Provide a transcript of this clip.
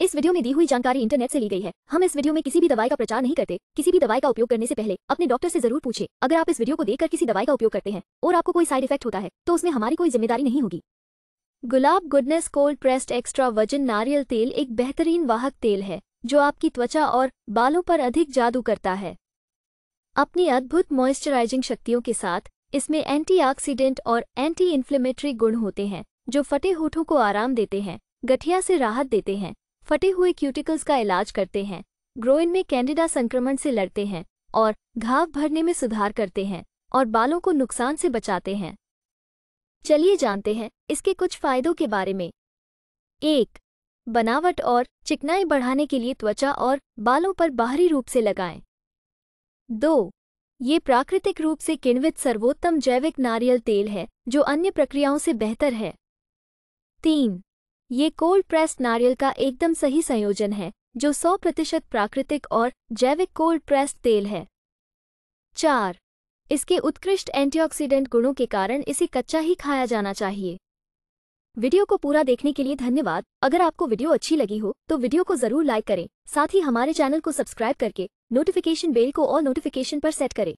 इस वीडियो में दी हुई जानकारी इंटरनेट से ली गई है हम इस वीडियो में किसी भी दवाई का प्रचार नहीं करते किसी भी दवाई का उपयोग करने से पहले अपने डॉक्टर से जरूर पूछे अगर आप इस वीडियो को देखकर किसी दवाई का उपयोग करते हैं और आपको कोई साइड इफेक्ट होता है तो उसमें हमारी कोई जिम्मेदारी नहीं होगी Gulab goodness cold pressed extra virgin नारियल तेल एक बेहतरीन वाहक तेल है जो आपकी त्वचा और बालों पर अधिक जादू करता है अपनी अद्भुत मॉइस्चराइजिंग शक्तियों के साथ इसमें एंटी और एंटी इन्फ्लेमेटरी गुण होते हैं जो फटे होठों को आराम देते हैं गठिया से राहत देते हैं फटे हुए क्यूटिकल्स का इलाज करते हैं ग्रोइन में कैंडिडा संक्रमण से लड़ते हैं और घाव भरने में सुधार करते हैं और बालों को नुकसान से बचाते हैं चलिए जानते हैं इसके कुछ फायदों के बारे में एक बनावट और चिकनाई बढ़ाने के लिए त्वचा और बालों पर बाहरी रूप से लगाएं दो ये प्राकृतिक रूप से किण्वित सर्वोत्तम जैविक नारियल तेल है जो अन्य प्रक्रियाओं से बेहतर है तीन ये कोल्ड प्रेस नारियल का एकदम सही संयोजन है जो 100 प्रतिशत प्राकृतिक और जैविक कोल्ड प्रेस तेल है चार इसके उत्कृष्ट एंटीऑक्सीडेंट गुणों के कारण इसे कच्चा ही खाया जाना चाहिए वीडियो को पूरा देखने के लिए धन्यवाद अगर आपको वीडियो अच्छी लगी हो तो वीडियो को जरूर लाइक करें साथ ही हमारे चैनल को सब्सक्राइब करके नोटिफिकेशन बेल को और नोटिफिकेशन पर सेट करें